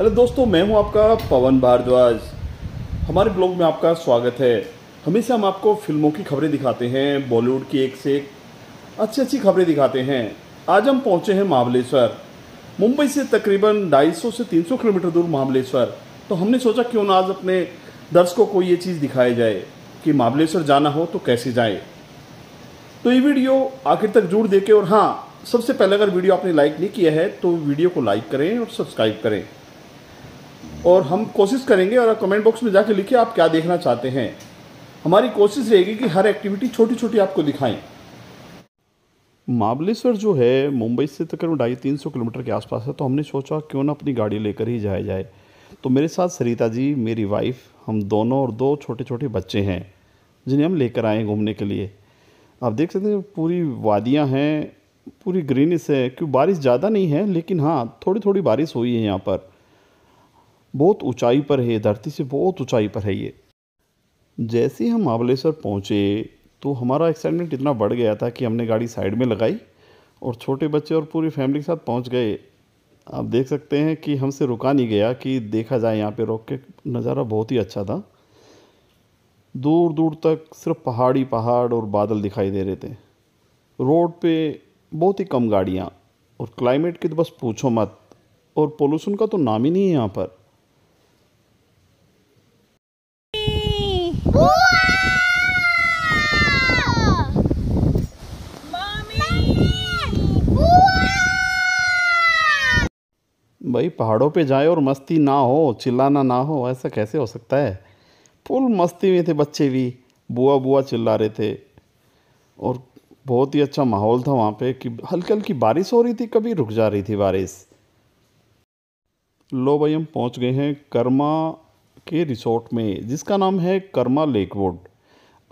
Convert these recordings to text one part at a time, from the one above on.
hello दोस्तों मैं हूं आपका पवन भारद्वाज हमारे ब्लॉग में आपका स्वागत है हमेशा हम आपको फिल्मों की खबरें दिखाते हैं बॉलीवुड की एक से एक अच्छी अच्छी खबरें दिखाते हैं आज हम पहुंचे हैं महाबलेश्वर मुंबई से तकरीबन 250 से 300 किलोमीटर दूर महाबलेश्वर तो हमने सोचा क्यों ना आज अपने दर्शकों को ये चीज़ दिखाई जाए कि महाबलेश्वर जाना हो तो कैसे जाए तो ये वीडियो आखिर तक जुड़ देखें और हाँ सबसे पहले अगर वीडियो आपने लाइक नहीं किया है तो वीडियो को लाइक करें और सब्सक्राइब करें और हम कोशिश करेंगे और कमेंट बॉक्स में जाके लिखिए आप क्या देखना चाहते हैं हमारी कोशिश रहेगी कि हर एक्टिविटी छोटी छोटी आपको दिखाएं महाबलेश्वर जो है मुंबई से तकरीबन ढाई तीन सौ किलोमीटर के आसपास है तो हमने सोचा क्यों ना अपनी गाड़ी लेकर ही जाया जाए तो मेरे साथ सरिता जी मेरी वाइफ हम दोनों और दो छोटे छोटे बच्चे हैं जिन्हें हम लेकर आए घूमने के लिए आप देख सकते हैं पूरी वादियाँ हैं पूरी ग्रीनिस है क्यों बारिश ज़्यादा नहीं है लेकिन हाँ थोड़ी थोड़ी बारिश हुई है यहाँ पर बहुत ऊंचाई पर है धरती से बहुत ऊंचाई पर है ये जैसे हम महाबलेश्वर पहुँचे तो हमारा एक्साइटमेंट इतना बढ़ गया था कि हमने गाड़ी साइड में लगाई और छोटे बच्चे और पूरी फैमिली के साथ पहुंच गए आप देख सकते हैं कि हमसे रुका नहीं गया कि देखा जाए यहाँ पे रोक के नज़ारा बहुत ही अच्छा था दूर दूर तक सिर्फ पहाड़ी पहाड़ और बादल दिखाई दे रहे थे रोड पर बहुत ही कम गाड़ियाँ और क्लाइमेट की तो बस पूछो मत और पोल्यूशन का तो नाम ही नहीं है यहाँ पर भाई पहाड़ों पे जाए और मस्ती ना हो चिल्लाना ना हो ऐसा कैसे हो सकता है फुल मस्ती में थे बच्चे भी बुआ बुआ चिल्ला रहे थे और बहुत ही अच्छा माहौल था वहाँ पे कि हल्की हल्की बारिश हो रही थी कभी रुक जा रही थी बारिश लो भाई हम पहुँच गए हैं कर्मा के रिसोर्ट में जिसका नाम है कर्मा लेकवुड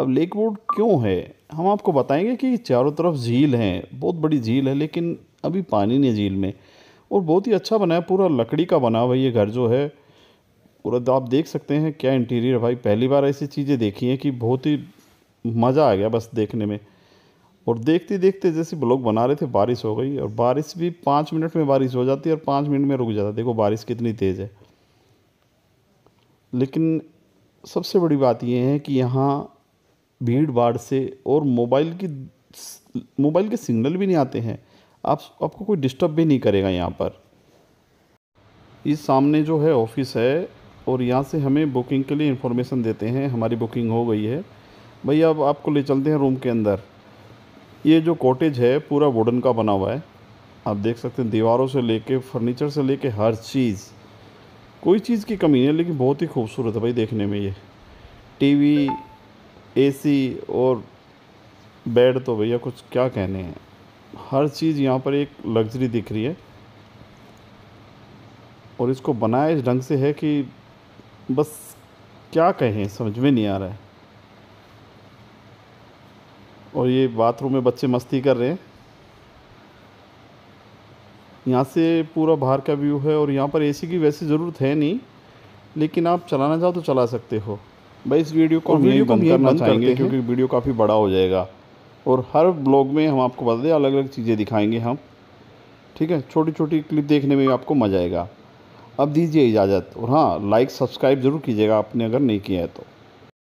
अब लेकवुड क्यों है हम आपको बताएंगे कि चारों तरफ झील है बहुत बड़ी झील है लेकिन अभी पानी नहीं झील में और बहुत ही अच्छा बना है पूरा लकड़ी का बना हुआ ये घर जो है पूरा तो आप देख सकते हैं क्या इंटीरियर भाई पहली बार ऐसी चीज़ें देखी हैं कि बहुत ही मज़ा आ गया बस देखने में और देखते देखते जैसे ब्लॉग बना रहे थे बारिश हो गई और बारिश भी पाँच मिनट में बारिश हो जाती है और पाँच मिनट में रुक जाता देखो बारिश कितनी तेज़ है लेकिन सबसे बड़ी बात यह है कि यहाँ भीड़ भाड़ से और मोबाइल की मोबाइल के सिग्नल भी नहीं आते हैं आप आपको कोई डिस्टर्ब भी नहीं करेगा यहाँ पर ये सामने जो है ऑफिस है और यहाँ से हमें बुकिंग के लिए इन्फॉर्मेशन देते हैं हमारी बुकिंग हो गई है भैया अब आपको ले चलते हैं रूम के अंदर ये जो कॉटेज है पूरा वुडन का बना हुआ है आप देख सकते हैं दीवारों से लेके फर्नीचर से लेके हर चीज़ कोई चीज़ की कमी नहीं है लेकिन बहुत ही खूबसूरत है भाई देखने में ये टीवी एसी और बेड तो भैया कुछ क्या कहने हैं हर चीज़ यहाँ पर एक लग्जरी दिख रही है और इसको बनाया इस ढंग से है कि बस क्या कहें समझ में नहीं आ रहा है और ये बाथरूम में बच्चे मस्ती कर रहे हैं यहाँ से पूरा बाहर का व्यू है और यहाँ पर एसी की वैसे ज़रूरत है नहीं लेकिन आप चलाना चाहो तो चला सकते हो भाई इस वीडियो को वीडियो को बंद करना चाहेंगे क्योंकि वीडियो काफ़ी बड़ा हो जाएगा और हर ब्लॉग में हम आपको बता दें अलग अलग चीज़ें दिखाएंगे हम ठीक है छोटी छोटी क्लिप देखने में आपको मज़ा आएगा अब दीजिए इजाज़त और हाँ लाइक सब्सक्राइब ज़रूर कीजिएगा आपने अगर नहीं किया है तो